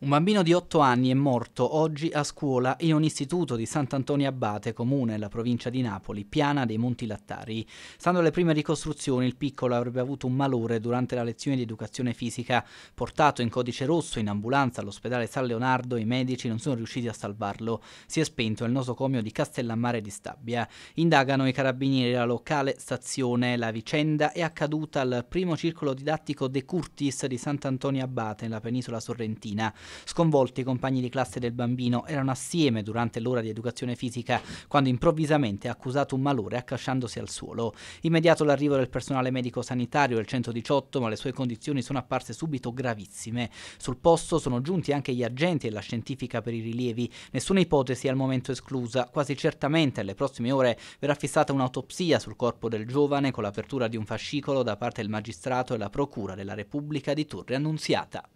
Un bambino di 8 anni è morto oggi a scuola in un istituto di Sant'Antonio Abate, comune nella provincia di Napoli, piana dei Monti Lattari. Stando alle prime ricostruzioni, il piccolo avrebbe avuto un malore durante la lezione di educazione fisica. Portato in codice rosso in ambulanza all'ospedale San Leonardo, i medici non sono riusciti a salvarlo. Si è spento nel nosocomio di Castellammare di Stabia. Indagano i carabinieri alla locale stazione. La vicenda è accaduta al primo circolo didattico De Curtis di Sant'Antonio Abate, nella penisola sorrentina. Sconvolti i compagni di classe del bambino erano assieme durante l'ora di educazione fisica quando improvvisamente ha accusato un malore accasciandosi al suolo. Immediato l'arrivo del personale medico sanitario del 118 ma le sue condizioni sono apparse subito gravissime. Sul posto sono giunti anche gli agenti e la scientifica per i rilievi. Nessuna ipotesi al momento esclusa. Quasi certamente alle prossime ore verrà fissata un'autopsia sul corpo del giovane con l'apertura di un fascicolo da parte del magistrato e la procura della Repubblica di Torre Annunziata.